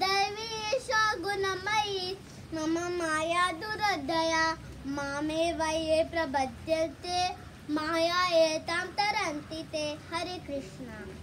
दैवीश गुणमयी मम माया दुरदया मामे वये प्रबध्यते माया एतां तरन्ति ते हरे कृष्ण